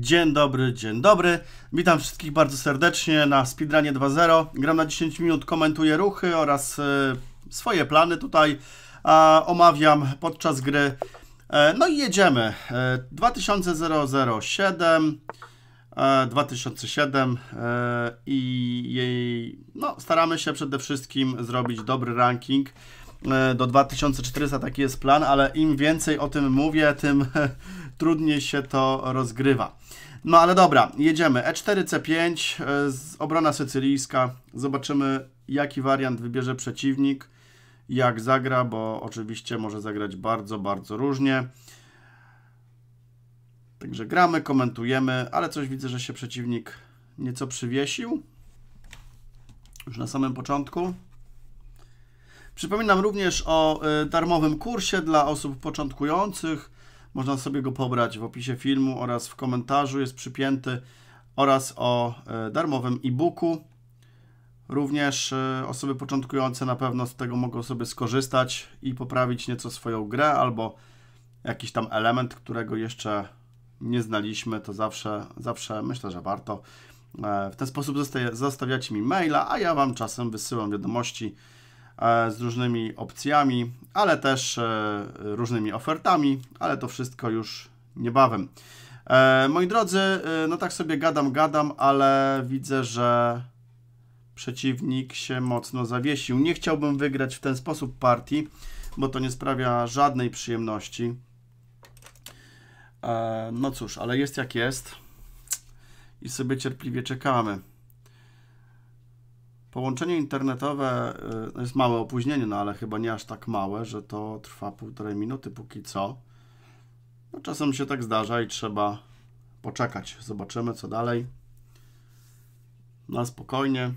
Dzień dobry, dzień dobry. Witam wszystkich bardzo serdecznie na Speedrunie 2.0. Gram na 10 minut, komentuję ruchy oraz e, swoje plany tutaj omawiam podczas gry. E, no i jedziemy. 2007 e, 2007 i jej, no, staramy się przede wszystkim zrobić dobry ranking do 2400, taki jest plan, ale im więcej o tym mówię, tym trudniej się to rozgrywa. No ale dobra, jedziemy. E4, C5, e, obrona sycylijska. Zobaczymy, jaki wariant wybierze przeciwnik, jak zagra, bo oczywiście może zagrać bardzo, bardzo różnie. Także gramy, komentujemy, ale coś widzę, że się przeciwnik nieco przywiesił. Już na samym początku. Przypominam również o e, darmowym kursie dla osób początkujących. Można sobie go pobrać w opisie filmu oraz w komentarzu, jest przypięty oraz o e, darmowym e-booku. Również e, osoby początkujące na pewno z tego mogą sobie skorzystać i poprawić nieco swoją grę albo jakiś tam element, którego jeszcze nie znaliśmy, to zawsze, zawsze myślę, że warto. E, w ten sposób zostaje, zostawiacie mi maila, a ja Wam czasem wysyłam wiadomości E, z różnymi opcjami, ale też e, różnymi ofertami, ale to wszystko już niebawem. E, moi drodzy, no tak sobie gadam, gadam, ale widzę, że przeciwnik się mocno zawiesił. Nie chciałbym wygrać w ten sposób partii, bo to nie sprawia żadnej przyjemności. No cóż, ale jest jak jest i sobie cierpliwie czekamy. Połączenie internetowe y, jest małe opóźnienie, no ale chyba nie aż tak małe, że to trwa półtorej minuty póki co. No, czasem się tak zdarza i trzeba poczekać. Zobaczymy co dalej. Na no, spokojnie.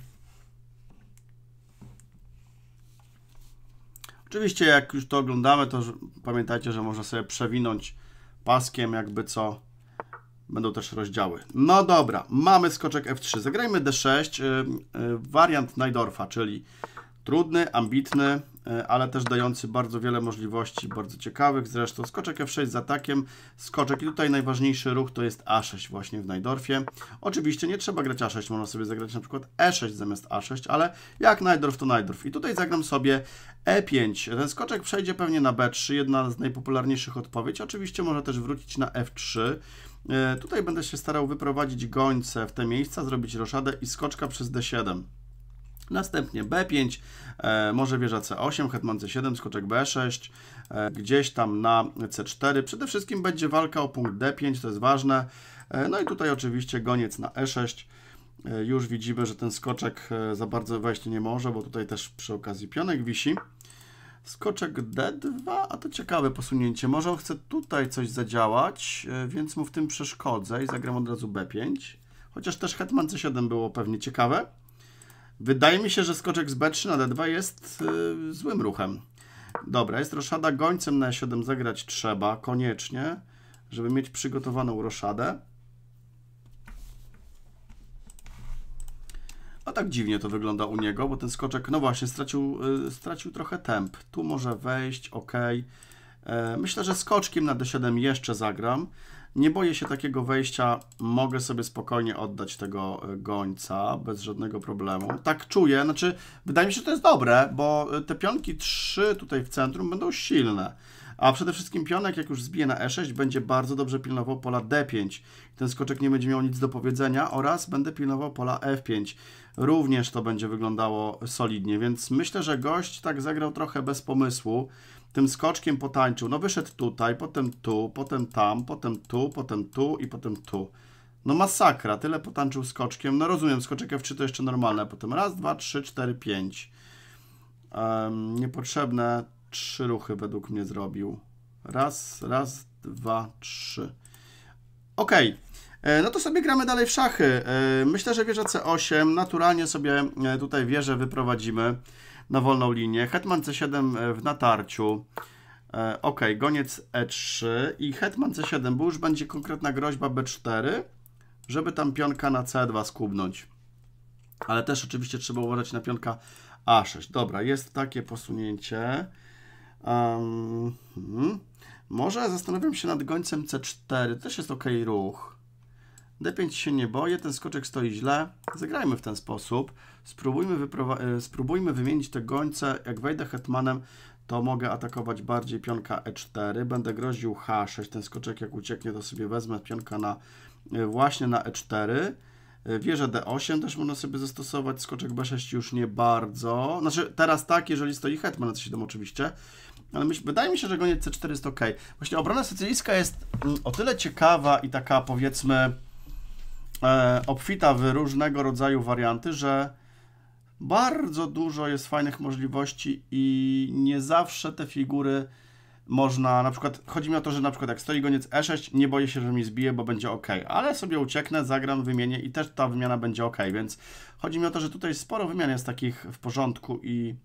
Oczywiście jak już to oglądamy, to pamiętajcie, że można sobie przewinąć paskiem jakby co Będą też rozdziały. No dobra, mamy skoczek F3. Zagrajmy D6. E, e, wariant Najdorfa, czyli trudny, ambitny, e, ale też dający bardzo wiele możliwości, bardzo ciekawych zresztą. Skoczek F6 z atakiem, skoczek i tutaj najważniejszy ruch to jest A6 właśnie w Najdorfie. Oczywiście nie trzeba grać A6, można sobie zagrać na przykład E6 zamiast A6, ale jak Najdorf to Najdorf. I tutaj zagram sobie E5. Ten skoczek przejdzie pewnie na B3, jedna z najpopularniejszych odpowiedzi. Oczywiście może też wrócić na F3. E, tutaj będę się starał wyprowadzić gońce w te miejsca, zrobić roszadę i skoczka przez d7. Następnie B5, e, może wieża C8, hetman C7, skoczek B6, e, gdzieś tam na C4. Przede wszystkim będzie walka o punkt D5, to jest ważne. E, no i tutaj oczywiście goniec na E6. E, już widzimy, że ten skoczek e, za bardzo wejść nie może, bo tutaj też przy okazji pionek wisi. Skoczek D2, a to ciekawe posunięcie. Może on chce tutaj coś zadziałać, e, więc mu w tym przeszkodzę i zagram od razu B5. Chociaż też hetman C7 było pewnie ciekawe. Wydaje mi się, że skoczek z B3 na D2 jest yy, złym ruchem. Dobra, jest roszada, gońcem na E7 zagrać trzeba, koniecznie, żeby mieć przygotowaną roszadę. No tak dziwnie to wygląda u niego, bo ten skoczek, no właśnie, stracił, y, stracił trochę temp. Tu może wejść, ok. E, myślę, że skoczkiem na D7 jeszcze zagram. Nie boję się takiego wejścia, mogę sobie spokojnie oddać tego y, gońca bez żadnego problemu. Tak czuję, znaczy wydaje mi się, że to jest dobre, bo y, te pionki 3 tutaj w centrum będą silne. A przede wszystkim pionek, jak już zbije na E6, będzie bardzo dobrze pilnował pola D5. Ten skoczek nie będzie miał nic do powiedzenia oraz będę pilnował pola F5 również to będzie wyglądało solidnie, więc myślę, że gość tak zagrał trochę bez pomysłu, tym skoczkiem potańczył, no wyszedł tutaj, potem tu, potem tam, potem tu, potem tu i potem tu. No masakra, tyle potańczył skoczkiem, no rozumiem, skoczek F3 to jeszcze normalne, potem raz, dwa, trzy, cztery, pięć. Um, niepotrzebne trzy ruchy według mnie zrobił. Raz, raz, dwa, trzy. Okej. Okay. E, no to sobie gramy dalej w szachy. E, myślę, że wieża C8, naturalnie sobie e, tutaj wieżę wyprowadzimy na wolną linię. Hetman C7 w natarciu. Ok, goniec E3 i hetman C7, bo już będzie konkretna groźba B4, żeby tam pionka na C2 skubnąć. Ale też oczywiście trzeba uważać na pionka A6. Dobra, jest takie posunięcie. Um, hmm. Może zastanawiam się nad gońcem C4, też jest ok ruch. D5 się nie boję, ten skoczek stoi źle. Zagrajmy w ten sposób. Spróbujmy, e, spróbujmy wymienić te gońce. Jak wejdę hetmanem, to mogę atakować bardziej pionka E4. Będę groził H6. Ten skoczek jak ucieknie, to sobie wezmę pionka na, e, właśnie na E4. Wieża D8 też można sobie zastosować, skoczek B6 już nie bardzo. Znaczy teraz tak, jeżeli stoi hetman na C7 oczywiście, ale myśl, wydaje mi się, że goniec C4 jest ok. Właśnie obrona sycylijska jest mm, o tyle ciekawa i taka powiedzmy E, obfita w różnego rodzaju warianty, że bardzo dużo jest fajnych możliwości i nie zawsze te figury można, na przykład, chodzi mi o to, że na przykład jak stoi goniec E6, nie boję się, że mi zbije, bo będzie ok, ale sobie ucieknę, zagram, wymienię i też ta wymiana będzie ok, więc chodzi mi o to, że tutaj sporo wymian jest takich w porządku i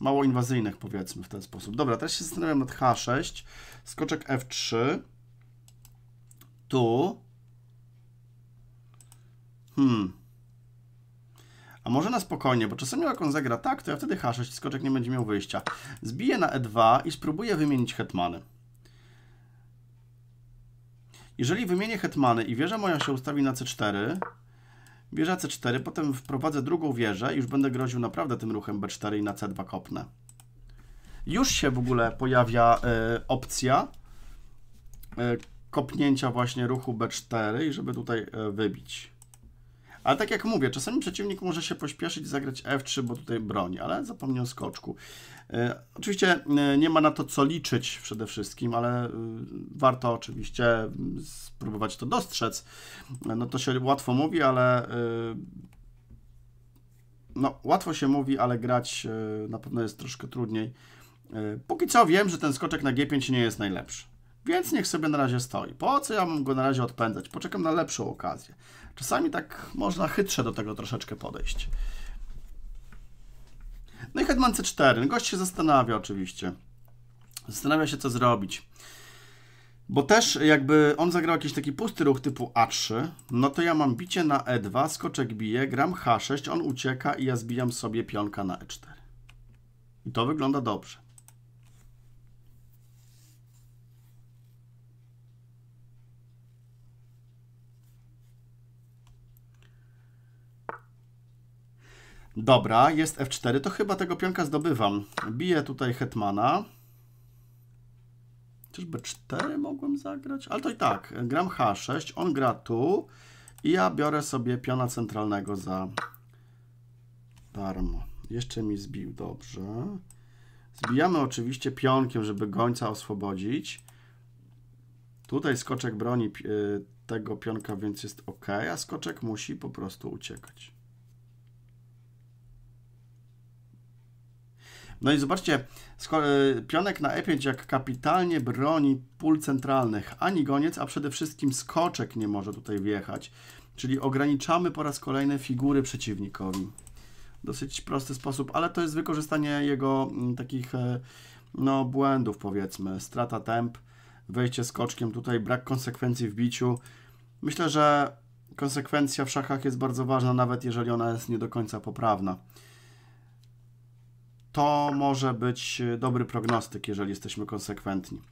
mało inwazyjnych, powiedzmy, w ten sposób. Dobra, teraz się zastanawiam nad H6, skoczek F3, tu, Hmm. A może na spokojnie, bo czasami jak on zagra tak, to ja wtedy H6 skoczek nie będzie miał wyjścia. Zbiję na E2 i spróbuję wymienić hetmany. Jeżeli wymienię hetmany i wieża moja się ustawi na C4, wieża C4, potem wprowadzę drugą wieżę i już będę groził naprawdę tym ruchem B4 i na C2 kopnę. Już się w ogóle pojawia y, opcja y, kopnięcia właśnie ruchu B4 i żeby tutaj y, wybić. Ale tak jak mówię, czasami przeciwnik może się pośpieszyć i zagrać F3, bo tutaj broni, ale zapomniał o skoczku. E, oczywiście e, nie ma na to co liczyć przede wszystkim, ale e, warto oczywiście mm, spróbować to dostrzec. No to się łatwo mówi, ale no, łatwo się mówi, ale grać na pewno jest troszkę trudniej. Póki co wiem, że ten skoczek na G5 nie jest najlepszy. Więc niech sobie na razie stoi. Po co ja mam go na razie odpędzać? Poczekam na lepszą okazję. Czasami tak można chytrze do tego troszeczkę podejść. No i Hetman C4. No, gość się zastanawia oczywiście. Zastanawia się, co zrobić. Bo też jakby on zagrał jakiś taki pusty ruch typu A3, no to ja mam bicie na E2, skoczek bije, gram H6, on ucieka i ja zbijam sobie pionka na E4. I to wygląda dobrze. Dobra, jest F4, to chyba tego pionka zdobywam. Biję tutaj hetmana. Czyż B4 mogłem zagrać? Ale to i tak, gram H6, on gra tu i ja biorę sobie piona centralnego za darmo. Jeszcze mi zbił, dobrze. Zbijamy oczywiście pionkiem, żeby gońca oswobodzić. Tutaj skoczek broni y, tego pionka, więc jest ok, a skoczek musi po prostu uciekać. No i zobaczcie, e, pionek na e5 jak kapitalnie broni pól centralnych, ani goniec, a przede wszystkim skoczek nie może tutaj wjechać. Czyli ograniczamy po raz kolejny figury przeciwnikowi. Dosyć prosty sposób, ale to jest wykorzystanie jego mm, takich e, no, błędów powiedzmy. Strata temp, wejście skoczkiem tutaj, brak konsekwencji w biciu. Myślę, że konsekwencja w szachach jest bardzo ważna, nawet jeżeli ona jest nie do końca poprawna to może być e, dobry prognostyk, jeżeli jesteśmy konsekwentni.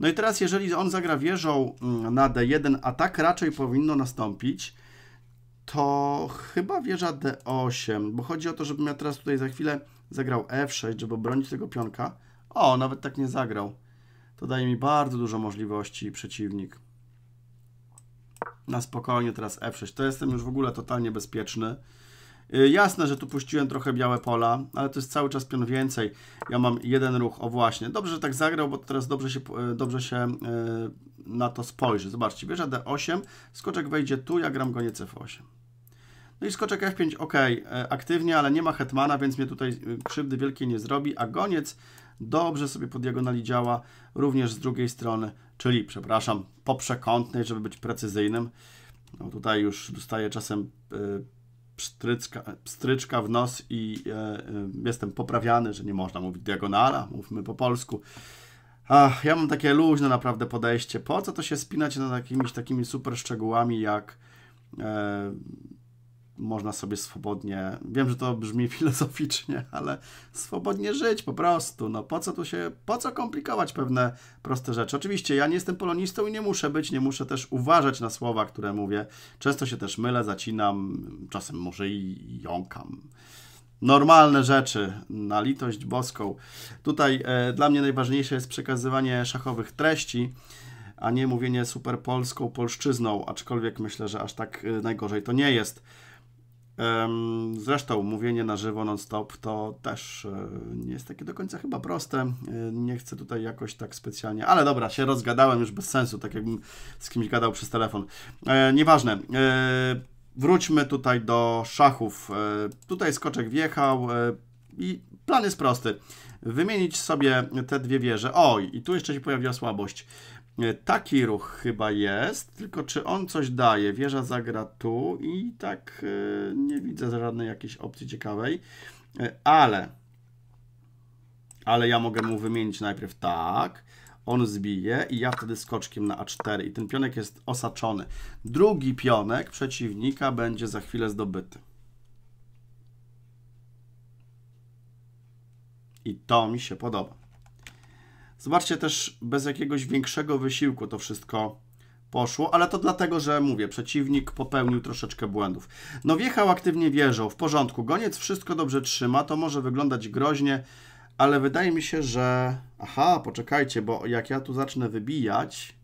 No i teraz, jeżeli on zagra wieżą mm, na D1, a tak raczej powinno nastąpić, to chyba wieża D8, bo chodzi o to, żebym ja teraz tutaj za chwilę zagrał F6, żeby bronić tego pionka. O, nawet tak nie zagrał. To daje mi bardzo dużo możliwości przeciwnik. Na spokojnie teraz F6. To jestem już w ogóle totalnie bezpieczny. E, jasne, że tu puściłem trochę białe pola, ale to jest cały czas pion więcej. Ja mam jeden ruch, o właśnie. Dobrze, że tak zagrał, bo teraz dobrze się, e, dobrze się e, na to spojrzy. Zobaczcie, bierze D8, skoczek wejdzie tu, ja gram goniec F8. No i skoczek F5, ok, aktywnie, ale nie ma hetmana, więc mnie tutaj krzywdy wielkiej nie zrobi, a goniec dobrze sobie po diagonali działa, również z drugiej strony, czyli, przepraszam, po przekątnej, żeby być precyzyjnym. No tutaj już dostaję czasem pstryczka, pstryczka w nos i e, e, jestem poprawiany, że nie można mówić diagonala, mówmy po polsku. Ach, ja mam takie luźne naprawdę podejście. Po co to się spinać nad jakimiś takimi super szczegółami jak e, można sobie swobodnie, wiem, że to brzmi filozoficznie, ale swobodnie żyć po prostu, no po co tu się, po co komplikować pewne proste rzeczy. Oczywiście ja nie jestem polonistą i nie muszę być, nie muszę też uważać na słowa, które mówię. Często się też mylę, zacinam, czasem może i jąkam normalne rzeczy, na litość boską. Tutaj e, dla mnie najważniejsze jest przekazywanie szachowych treści, a nie mówienie super polską polszczyzną, aczkolwiek myślę, że aż tak e, najgorzej to nie jest. Zresztą mówienie na żywo non-stop to też e, nie jest takie do końca chyba proste. E, nie chcę tutaj jakoś tak specjalnie, ale dobra, się rozgadałem już bez sensu, tak jakbym z kimś gadał przez telefon. E, nieważne. Wróćmy tutaj do szachów. Tutaj skoczek wjechał i plan jest prosty. Wymienić sobie te dwie wieże. Oj, i tu jeszcze się pojawiła słabość. E, taki ruch chyba jest, tylko czy on coś daje? Wieża zagra tu i tak e, nie widzę żadnej jakiejś opcji ciekawej, e, ale ale ja mogę mu wymienić najpierw tak, on zbije i ja wtedy skoczkiem na A4 i ten pionek jest osaczony. Drugi pionek przeciwnika będzie za chwilę zdobyty. I to mi się podoba. Zobaczcie też, bez jakiegoś większego wysiłku to wszystko poszło, ale to dlatego, że mówię, przeciwnik popełnił troszeczkę błędów. No wjechał aktywnie wieżą, w porządku, goniec wszystko dobrze trzyma, to może wyglądać groźnie, ale wydaje mi się, że... Aha, poczekajcie, bo jak ja tu zacznę wybijać,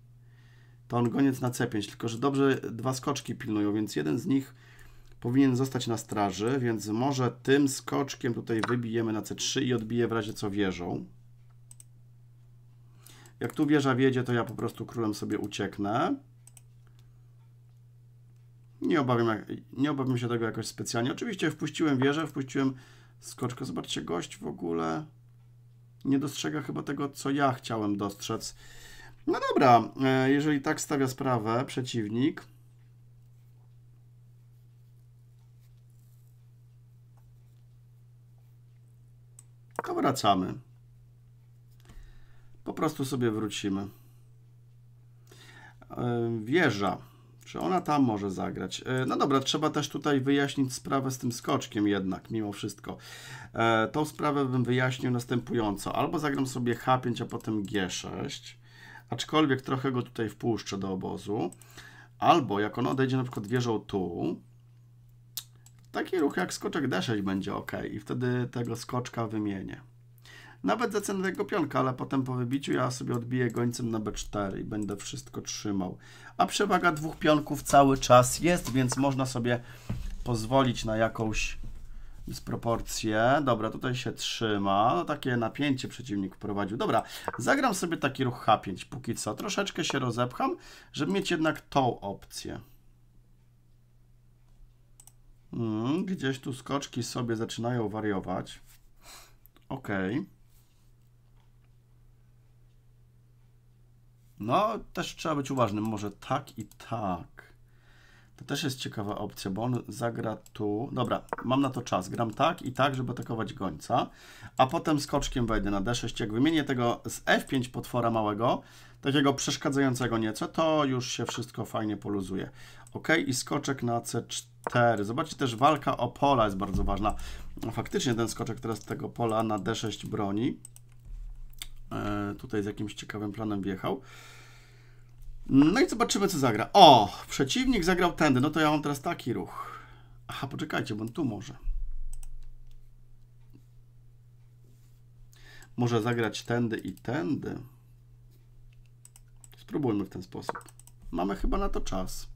to on goniec na C5, tylko że dobrze dwa skoczki pilnują, więc jeden z nich powinien zostać na straży, więc może tym skoczkiem tutaj wybijemy na C3 i odbije w razie co wieżą. Jak tu wieża wiedzie, to ja po prostu królem sobie ucieknę. Nie obawiam, nie obawiam się tego jakoś specjalnie. Oczywiście wpuściłem wieżę, wpuściłem skoczkę. Zobaczcie, gość w ogóle nie dostrzega chyba tego, co ja chciałem dostrzec. No dobra, e, jeżeli tak stawia sprawę przeciwnik, to wracamy. Po prostu sobie wrócimy. E, wieża. Czy ona tam może zagrać? E, no dobra, trzeba też tutaj wyjaśnić sprawę z tym skoczkiem jednak, mimo wszystko. E, tą sprawę bym wyjaśnił następująco. Albo zagram sobie H5, a potem G6, aczkolwiek trochę go tutaj wpuszczę do obozu. Albo jak on odejdzie na przykład wieżą tu, taki ruch jak skoczek D6 będzie ok i wtedy tego skoczka wymienię. Nawet za cenę tego pionka, ale potem po wybiciu ja sobie odbiję gońcem na B4 i będę wszystko trzymał. A przewaga dwóch pionków cały czas jest, więc można sobie pozwolić na jakąś dysproporcję. Dobra, tutaj się trzyma. No, takie napięcie przeciwnik wprowadził. Dobra, zagram sobie taki ruch H5 póki co. Troszeczkę się rozepcham, żeby mieć jednak tą opcję. Hmm, gdzieś tu skoczki sobie zaczynają wariować. Okej. Okay. No, też trzeba być uważnym. Może tak i tak. To też jest ciekawa opcja, bo on zagra tu. Dobra, mam na to czas. Gram tak i tak, żeby atakować gońca, a potem skoczkiem wejdę na D6. Jak wymienię tego z F5 potwora małego, takiego przeszkadzającego nieco, to już się wszystko fajnie poluzuje. Ok, i skoczek na C4. Zobaczcie, też walka o pola jest bardzo ważna. No, faktycznie ten skoczek teraz tego pola na D6 broni. E, tutaj z jakimś ciekawym planem wjechał. No i zobaczymy, co zagra. O, przeciwnik zagrał tędy. No to ja mam teraz taki ruch. Aha, poczekajcie, bo on tu może. Może zagrać tędy i tędy. Spróbujmy w ten sposób. Mamy chyba na to czas.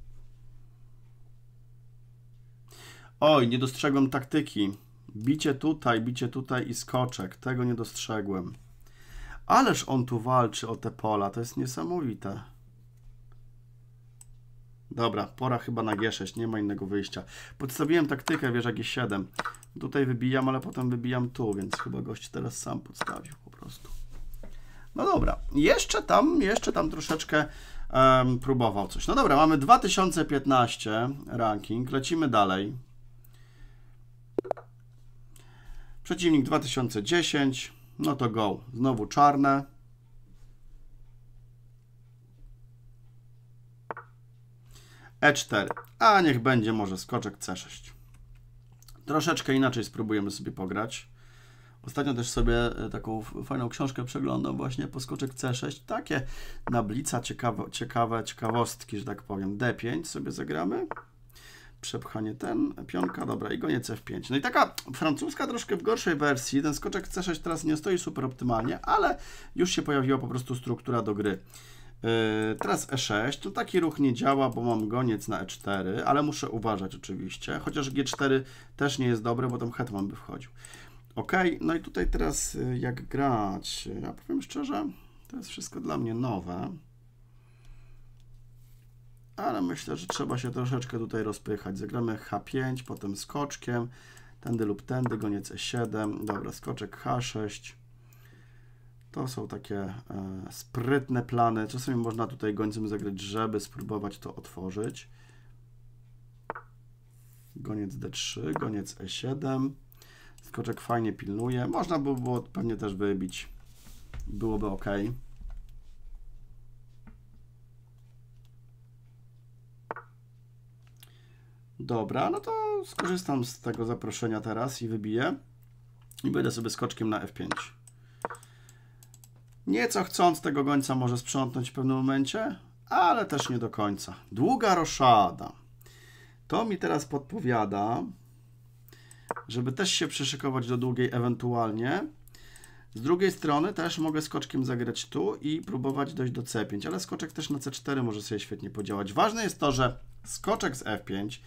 Oj, nie dostrzegłem taktyki. Bicie tutaj, bicie tutaj i skoczek. Tego nie dostrzegłem. Ależ on tu walczy o te pola, to jest niesamowite. Dobra, pora chyba na G6, nie ma innego wyjścia. Podstawiłem taktykę jak G7. Tutaj wybijam, ale potem wybijam tu, więc chyba gość teraz sam podstawił po prostu. No dobra, jeszcze tam, jeszcze tam troszeczkę um, próbował coś. No dobra, mamy 2015 ranking, lecimy dalej. Przeciwnik 2010. No to go. Znowu czarne. E4, a niech będzie może skoczek C6. Troszeczkę inaczej spróbujemy sobie pograć. Ostatnio też sobie e, taką fajną książkę przeglądam właśnie, po skoczek C6. Takie na blica ciekawe, ciekawe ciekawostki, że tak powiem. D5 sobie zagramy przepchanie ten, pionka, dobra, i gonię F5. No i taka francuska troszkę w gorszej wersji, ten skoczek C6 teraz nie stoi super optymalnie, ale już się pojawiła po prostu struktura do gry. Yy, teraz E6, to no taki ruch nie działa, bo mam goniec na E4, ale muszę uważać oczywiście, chociaż G4 też nie jest dobre, bo tam hetman by wchodził. Ok, no i tutaj teraz y, jak grać? Ja powiem szczerze, to jest wszystko dla mnie nowe ale myślę, że trzeba się troszeczkę tutaj rozpychać. Zagramy H5, potem skoczkiem, tędy lub tędy, goniec E7, dobra, skoczek H6. To są takie e, sprytne plany. Czasami można tutaj gońcem zagrać, żeby spróbować to otworzyć. Goniec D3, goniec E7. Skoczek fajnie pilnuje. Można by było pewnie też wybić. Byłoby ok. Dobra, no to skorzystam z tego zaproszenia teraz i wybiję. I będę sobie skoczkiem na F5. Nieco chcąc tego gońca może sprzątnąć w pewnym momencie, ale też nie do końca. Długa roszada. To mi teraz podpowiada, żeby też się przeszykować do długiej ewentualnie. Z drugiej strony też mogę skoczkiem zagrać tu i próbować dojść do C5, ale skoczek też na C4 może sobie świetnie podziałać. Ważne jest to, że skoczek z F5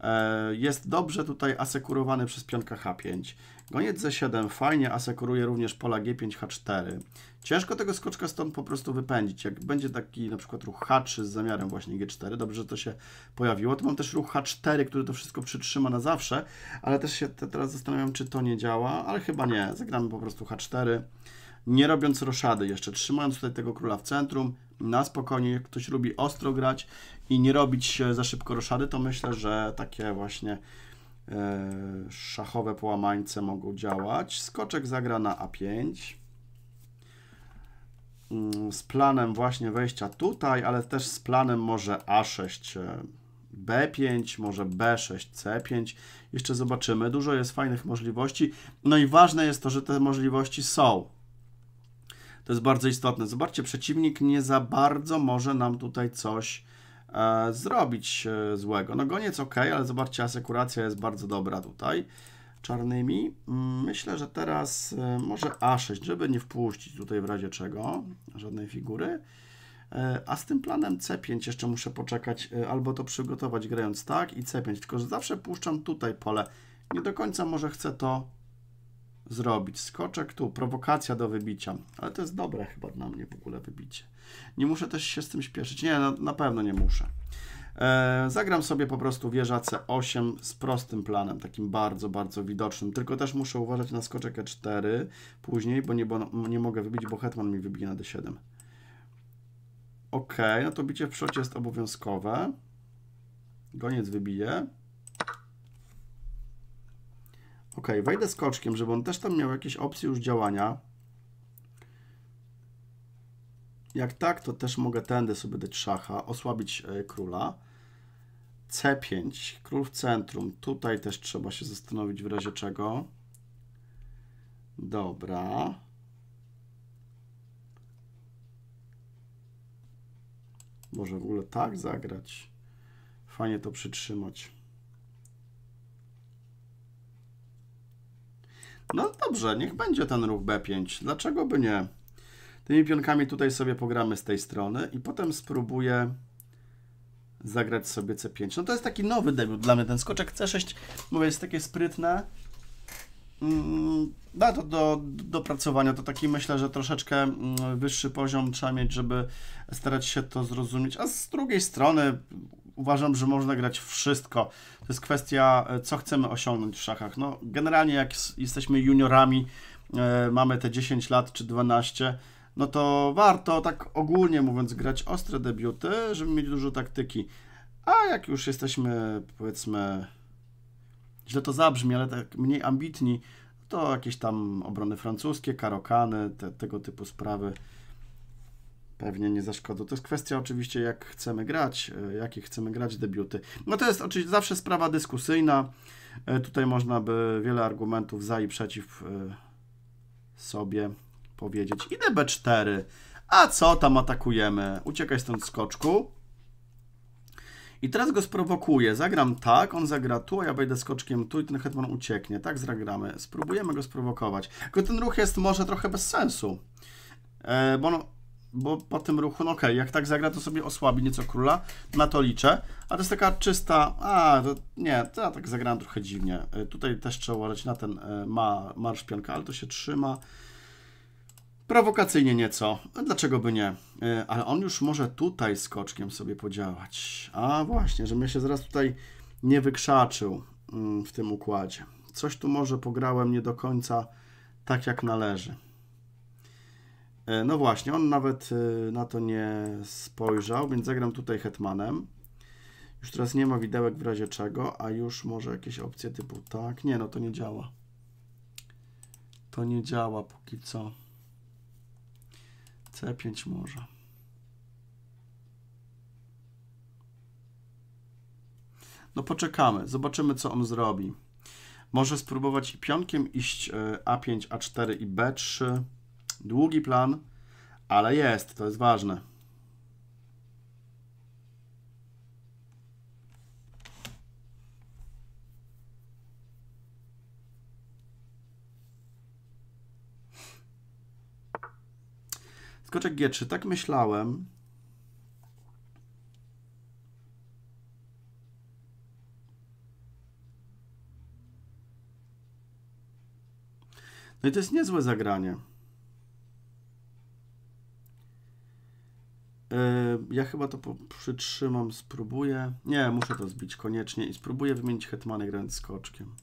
E, jest dobrze tutaj asekurowany przez pionka H5. Goniec z 7 fajnie asekuruje również pola G5, H4. Ciężko tego skoczka stąd po prostu wypędzić. Jak będzie taki na przykład ruch H3 z zamiarem właśnie G4, dobrze, że to się pojawiło. To mam też ruch H4, który to wszystko przytrzyma na zawsze, ale też się teraz zastanawiam, czy to nie działa, ale chyba nie. Zagramy po prostu H4 nie robiąc roszady jeszcze, trzymając tutaj tego króla w centrum, na spokojnie, jak ktoś lubi ostro grać i nie robić za szybko roszady, to myślę, że takie właśnie e, szachowe połamańce mogą działać. Skoczek zagra na A5 mm, z planem właśnie wejścia tutaj, ale też z planem może A6 e, B5, może B6, C5. Jeszcze zobaczymy. Dużo jest fajnych możliwości. No i ważne jest to, że te możliwości są to jest bardzo istotne. Zobaczcie, przeciwnik nie za bardzo może nam tutaj coś e, zrobić e, złego. No goniec ok, ale zobaczcie, asekuracja jest bardzo dobra tutaj czarnymi. Mm, myślę, że teraz e, może A6, żeby nie wpuścić tutaj w razie czego żadnej figury. E, a z tym planem C5 jeszcze muszę poczekać, e, albo to przygotować grając tak i C5, tylko że zawsze puszczam tutaj pole. Nie do końca może chcę to zrobić. Skoczek tu, prowokacja do wybicia. Ale to jest dobre chyba dla mnie w ogóle wybicie. Nie muszę też się z tym śpieszyć. Nie, na, na pewno nie muszę. E, zagram sobie po prostu wieża C8 z prostym planem, takim bardzo, bardzo widocznym. Tylko też muszę uważać na skoczek E4 później, bo nie, bo nie mogę wybić, bo hetman mi wybije na D7. Ok, no to bicie w przodzie jest obowiązkowe. Goniec wybije. Ok, wejdę skoczkiem, żeby on też tam miał jakieś opcje już działania. Jak tak, to też mogę tędy sobie dać szacha, osłabić e, króla. C5, król w centrum. Tutaj też trzeba się zastanowić w razie czego. Dobra. Może w ogóle tak zagrać. Fajnie to przytrzymać. No dobrze, niech będzie ten ruch B5. Dlaczego by nie? Tymi pionkami tutaj sobie pogramy z tej strony i potem spróbuję zagrać sobie C5. No to jest taki nowy debiut dla mnie, ten skoczek C6, mówię, jest takie sprytne. Mm, da to do dopracowania, to taki myślę, że troszeczkę mm, wyższy poziom trzeba mieć, żeby starać się to zrozumieć, a z drugiej strony uważam, że można grać wszystko. To jest kwestia, e, co chcemy osiągnąć w szachach. No, generalnie jak jesteśmy juniorami, e, mamy te 10 lat czy 12, no to warto tak ogólnie mówiąc grać ostre debiuty, żeby mieć dużo taktyki. A jak już jesteśmy, powiedzmy, źle to zabrzmi, ale tak mniej ambitni, to jakieś tam obrony francuskie, karokany, te, tego typu sprawy. Pewnie nie zaszkodzą. To jest kwestia oczywiście, jak chcemy grać, e, jakie chcemy grać debiuty. No to jest oczywiście zawsze sprawa dyskusyjna. E, tutaj można by wiele argumentów za i przeciw e, sobie powiedzieć. Idę B4. A co tam atakujemy? Uciekaj stąd skoczku. I teraz go sprowokuję. Zagram tak, on zagra tu, a ja wejdę skoczkiem tu i ten hetman ucieknie. Tak zagramy. Spróbujemy go sprowokować. Tylko ten ruch jest może trochę bez sensu. bo on no, bo po tym ruchu, no okej, okay, jak tak zagra, to sobie osłabi nieco króla, na to liczę, a to jest taka czysta, a, to, nie, to ja tak zagrałem trochę dziwnie, e, tutaj też trzeba uważać na ten e, ma marsz pionka, ale to się trzyma, prowokacyjnie nieco, dlaczego by nie, e, ale on już może tutaj skoczkiem sobie podziałać, a właśnie, żebym się zaraz tutaj nie wykrzaczył mm, w tym układzie, coś tu może pograłem nie do końca tak jak należy, E, no właśnie, on nawet e, na to nie spojrzał, więc zagram tutaj hetmanem. Już teraz nie ma widełek w razie czego, a już może jakieś opcje typu tak. Nie, no to nie działa. To nie działa póki co. C5 może. No poczekamy, zobaczymy co on zrobi. Może spróbować i pionkiem iść A5, e, A4 i B3. Długi plan, ale jest, to jest ważne. Skoczek G3, tak myślałem. No i to jest niezłe zagranie. Yy, ja chyba to przytrzymam, spróbuję. Nie, muszę to zbić koniecznie i spróbuję wymienić hetmany grając skoczkiem.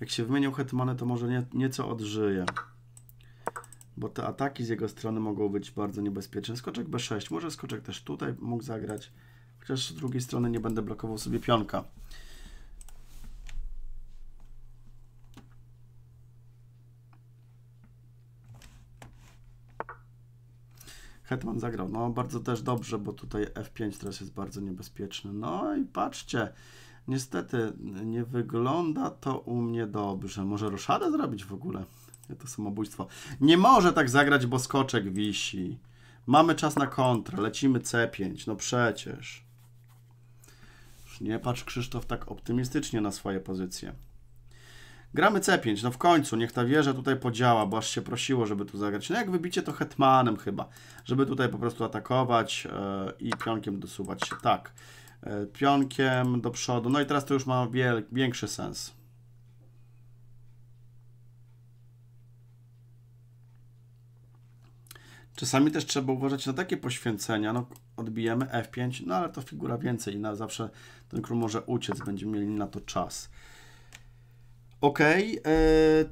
Jak się wymienią hetmany, to może nie, nieco odżyje. Bo te ataki z jego strony mogą być bardzo niebezpieczne. Skoczek B6, może skoczek też tutaj mógł zagrać. Chociaż z drugiej strony nie będę blokował sobie pionka. Hetman zagrał. No bardzo też dobrze, bo tutaj F5 teraz jest bardzo niebezpieczny. No i patrzcie, niestety nie wygląda to u mnie dobrze. Może roszadę zrobić w ogóle? To samobójstwo. Nie może tak zagrać, bo skoczek wisi. Mamy czas na kontrę, lecimy C5, no przecież. Już nie patrz Krzysztof tak optymistycznie na swoje pozycje. Gramy C5, no w końcu, niech ta wieża tutaj podziała, bo aż się prosiło, żeby tu zagrać. No jak wybicie to hetmanem chyba, żeby tutaj po prostu atakować e, i pionkiem dosuwać się, tak. E, pionkiem do przodu, no i teraz to już ma większy sens. Czasami też trzeba uważać na takie poświęcenia. No, odbijemy F5, no ale to figura więcej i na zawsze ten król może uciec, będziemy mieli na to czas. Ok, e,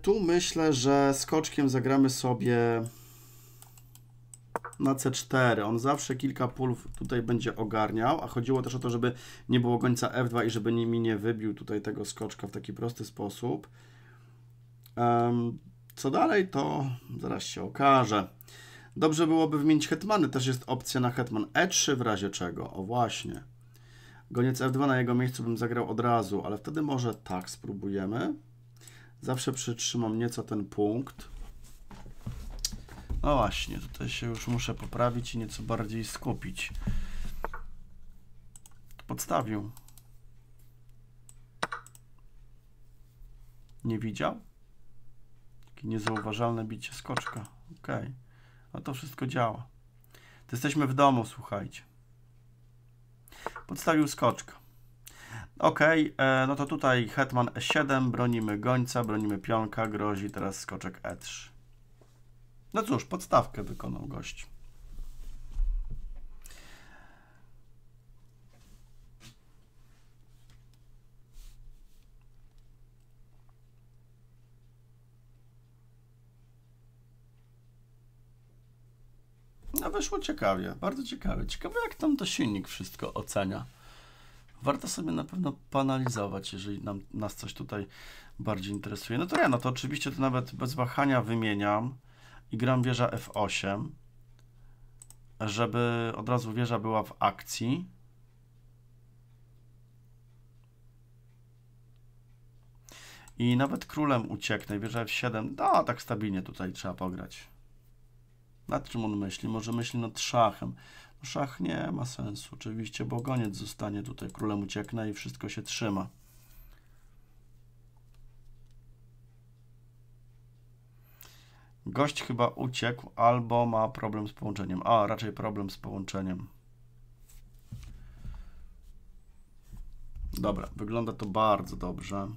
tu myślę, że skoczkiem zagramy sobie na C4. On zawsze kilka pól tutaj będzie ogarniał, a chodziło też o to, żeby nie było gońca F2 i żeby mi nie wybił tutaj tego skoczka w taki prosty sposób. co dalej, to zaraz się okaże. Dobrze byłoby wymienić hetmany. Też jest opcja na hetman E3 w razie czego. O właśnie. Goniec F2 na jego miejscu bym zagrał od razu, ale wtedy może tak spróbujemy. Zawsze przytrzymam nieco ten punkt. No właśnie, tutaj się już muszę poprawić i nieco bardziej skupić. Podstawił. Nie widział? Takie niezauważalne bicie skoczka. Ok, a to wszystko działa. To jesteśmy w domu, słuchajcie. Podstawił skoczka. Ok, e, no to tutaj hetman e7, bronimy gońca, bronimy pionka, grozi teraz skoczek e3. No cóż, podstawkę wykonał gość. No wyszło ciekawie, bardzo ciekawie. Ciekawe jak tam to silnik wszystko ocenia warto sobie na pewno panalizować, jeżeli nam, nas coś tutaj bardziej interesuje. No to ja, no to oczywiście to nawet bez wahania wymieniam i gram wieża F8, żeby od razu wieża była w akcji. I nawet królem ucieknę, wieża F7, no tak stabilnie tutaj trzeba pograć. Nad czym on myśli? Może myśli nad szachem. Szach nie ma sensu oczywiście, bo goniec zostanie tutaj, królem ucieknę i wszystko się trzyma. Gość chyba uciekł albo ma problem z połączeniem. A, raczej problem z połączeniem. Dobra, wygląda to bardzo dobrze.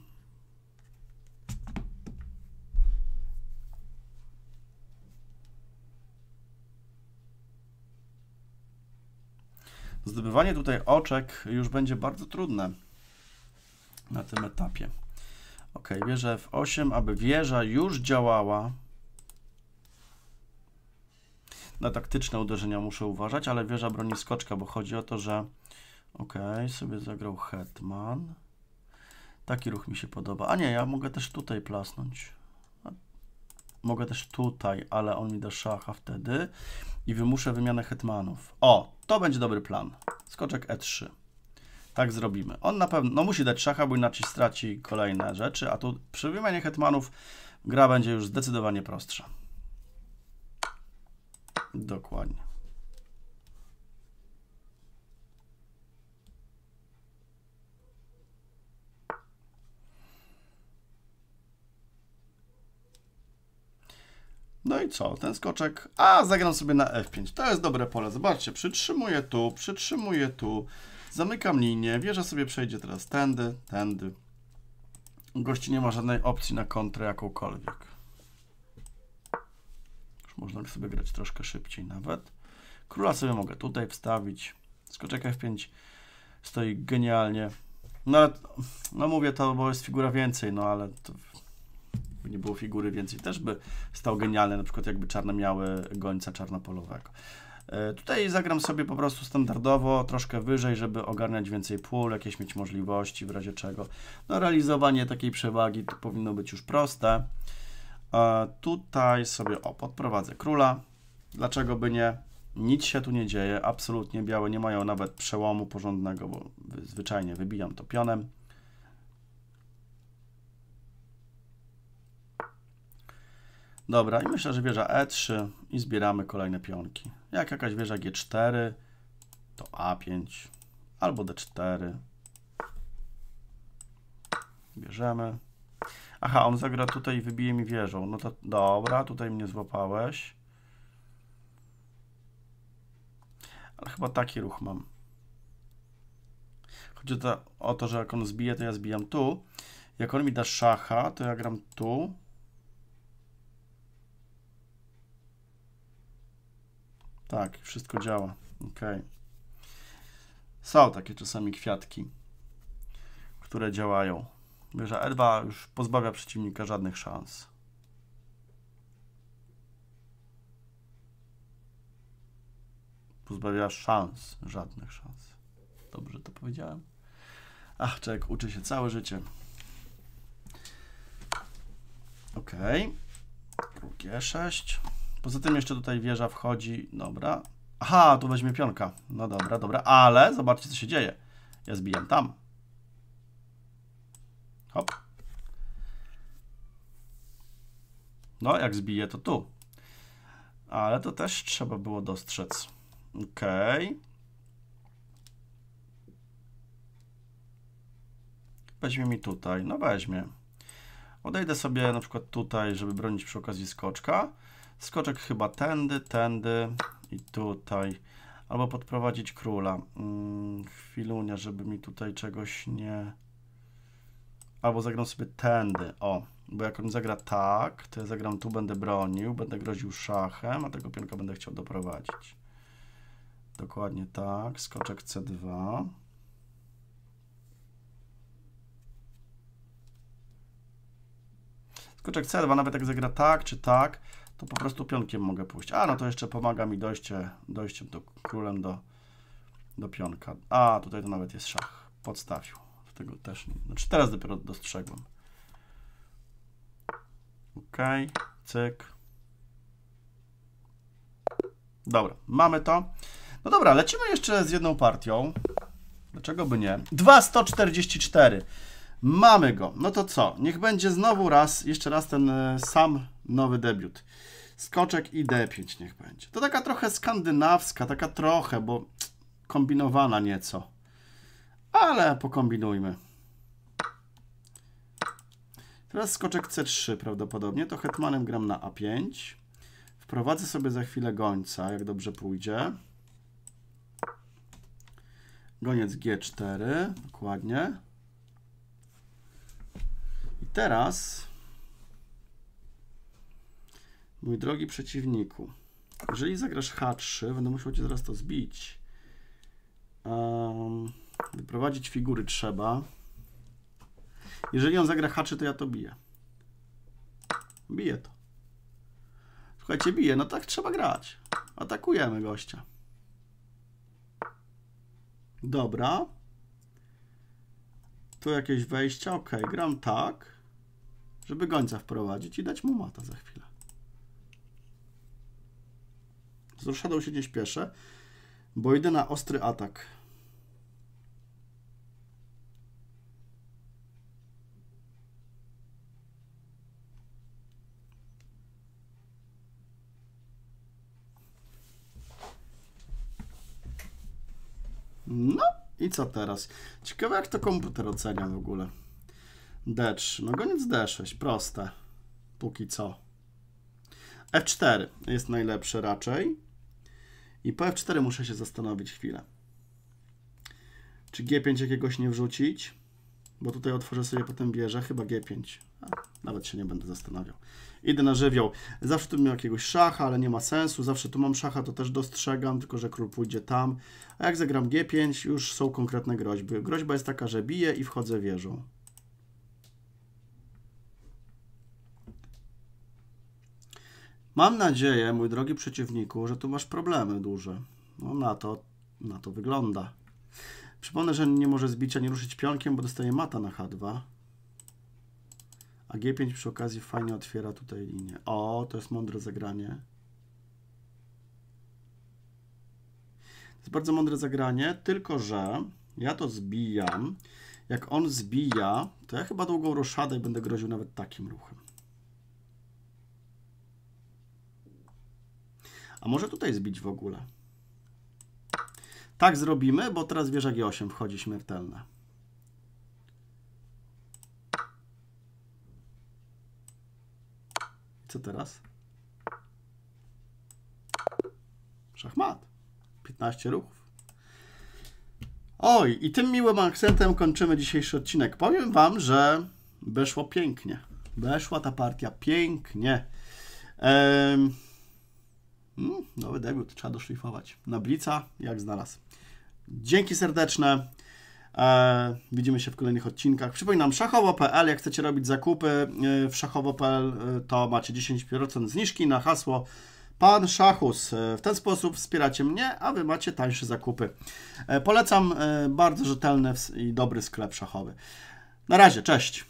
Zdobywanie tutaj oczek już będzie bardzo trudne na tym etapie. Ok, wieża F8, aby wieża już działała. Na taktyczne uderzenia muszę uważać, ale wieża broni skoczka, bo chodzi o to, że ok, sobie zagrał hetman. Taki ruch mi się podoba. A nie, ja mogę też tutaj plasnąć. Mogę też tutaj, ale on mi da szacha wtedy i wymuszę wymianę hetmanów. O, to będzie dobry plan. Skoczek E3. Tak zrobimy. On na pewno, no musi dać szacha, bo inaczej straci kolejne rzeczy, a tu przy wymianie hetmanów gra będzie już zdecydowanie prostsza. Dokładnie. No i co? Ten skoczek... A, zagram sobie na F5. To jest dobre pole. Zobaczcie, przytrzymuję tu, przytrzymuję tu. Zamykam linię. Wieża sobie przejdzie teraz tędy, tędy. Gości nie ma żadnej opcji na kontrę jakąkolwiek. Już można sobie grać troszkę szybciej nawet. Króla sobie mogę tutaj wstawić. Skoczek F5 stoi genialnie. No, no mówię to, bo jest figura więcej, no ale to nie było figury więcej, też by stał genialny, na przykład jakby czarne miały gońca czarnopolowego. E, tutaj zagram sobie po prostu standardowo, troszkę wyżej, żeby ogarniać więcej pól, jakieś mieć możliwości w razie czego. No realizowanie takiej przewagi to powinno być już proste. Tutaj sobie, o, podprowadzę króla. Dlaczego by nie? Nic się tu nie dzieje, absolutnie białe nie mają nawet przełomu porządnego, bo zwyczajnie wybijam to pionem. Dobra, i myślę, że wieża E3 i zbieramy kolejne pionki. Jak jakaś wieża G4, to A5 albo D4. Bierzemy. Aha, on zagra tutaj i wybije mi wieżą. No to dobra, tutaj mnie złapałeś. Ale chyba taki ruch mam. Chodzi o to, o to, że jak on zbije, to ja zbijam tu. Jak on mi da szacha, to ja gram tu. Tak, wszystko działa. Ok. Są takie czasami kwiatki, które działają. Wieża R2 już pozbawia przeciwnika żadnych szans. Pozbawia szans, żadnych szans. Dobrze to powiedziałem? Ach, czek, uczy się całe życie. Ok. Drugie 6. Poza tym jeszcze tutaj wieża wchodzi, dobra. Aha, tu weźmie pionka. No dobra, dobra, ale zobaczcie, co się dzieje. Ja zbijam tam. Hop. No, jak zbiję, to tu. Ale to też trzeba było dostrzec. Okej. Okay. Weźmie mi tutaj. No weźmie. Odejdę sobie na przykład tutaj, żeby bronić przy okazji skoczka. Skoczek chyba tędy, tędy i tutaj. Albo podprowadzić króla. Mm, chwilunia, żeby mi tutaj czegoś nie... Albo zagram sobie tędy, o. Bo jak on zagra tak, to ja zagram tu, będę bronił, będę groził szachem, a tego pionka będę chciał doprowadzić. Dokładnie tak, skoczek C2. Skoczek C2, nawet jak zagra tak czy tak, to po prostu pionkiem mogę pójść. A, no to jeszcze pomaga mi dojście, dojściem do królem do, do pionka. A, tutaj to nawet jest szach. Podstawił. Tego też nie. Znaczy teraz dopiero dostrzegłem. Ok, cyk. Dobra, mamy to. No dobra, lecimy jeszcze z jedną partią. Dlaczego by nie? 2,144. Mamy go. No to co? Niech będzie znowu raz, jeszcze raz ten e, sam nowy debiut. Skoczek i D5 niech będzie. To taka trochę skandynawska, taka trochę, bo kombinowana nieco. Ale pokombinujmy. Teraz skoczek C3 prawdopodobnie, to hetmanem gram na A5. Wprowadzę sobie za chwilę gońca, jak dobrze pójdzie. Goniec G4, dokładnie. I teraz Mój drogi przeciwniku, jeżeli zagrasz H3, będę musiał cię zaraz to zbić. Um, wyprowadzić figury trzeba. Jeżeli on zagra H3, to ja to biję. Biję to. Słuchajcie, biję. No tak trzeba grać. Atakujemy gościa. Dobra. Tu jakieś wejścia. Ok, gram tak, żeby gońca wprowadzić i dać mu mata za chwilę. Z się nie śpieszę, bo idę na ostry atak. No i co teraz? Ciekawe jak to komputer ocenia w ogóle. D3, no goniec D6, proste. Póki co. F4 jest najlepsze raczej. I po F4 muszę się zastanowić chwilę. Czy G5 jakiegoś nie wrzucić? Bo tutaj otworzę sobie potem wieżę, chyba G5. nawet się nie będę zastanawiał. Idę na żywioł. Zawsze tu miał jakiegoś szacha, ale nie ma sensu. Zawsze tu mam szacha, to też dostrzegam, tylko że król pójdzie tam. A jak zagram G5, już są konkretne groźby. Groźba jest taka, że biję i wchodzę wieżą. Mam nadzieję, mój drogi przeciwniku, że tu masz problemy duże. No na to, na to wygląda. Przypomnę, że nie może zbicia nie ruszyć pionkiem, bo dostaje mata na H2. A G5 przy okazji fajnie otwiera tutaj linię. O, to jest mądre zagranie. To jest bardzo mądre zagranie, tylko że ja to zbijam. Jak on zbija, to ja chyba długą roszadę będę groził nawet takim ruchem. A może tutaj zbić w ogóle? Tak zrobimy, bo teraz wieża G8 wchodzi śmiertelna. Co teraz? Szachmat. 15 ruchów. Oj, i tym miłym akcentem kończymy dzisiejszy odcinek. Powiem Wam, że weszło pięknie. Weszła ta partia pięknie. Ehm... Mm, nowy debiut, trzeba doszlifować. Na Blica, jak znalazł. Dzięki serdeczne. E, widzimy się w kolejnych odcinkach. Przypominam, szachowo.pl, jak chcecie robić zakupy e, w szachowo.pl, e, to macie 10% zniżki na hasło Pan Szachus. E, w ten sposób wspieracie mnie, a Wy macie tańsze zakupy. E, polecam e, bardzo rzetelny i dobry sklep szachowy. Na razie, cześć!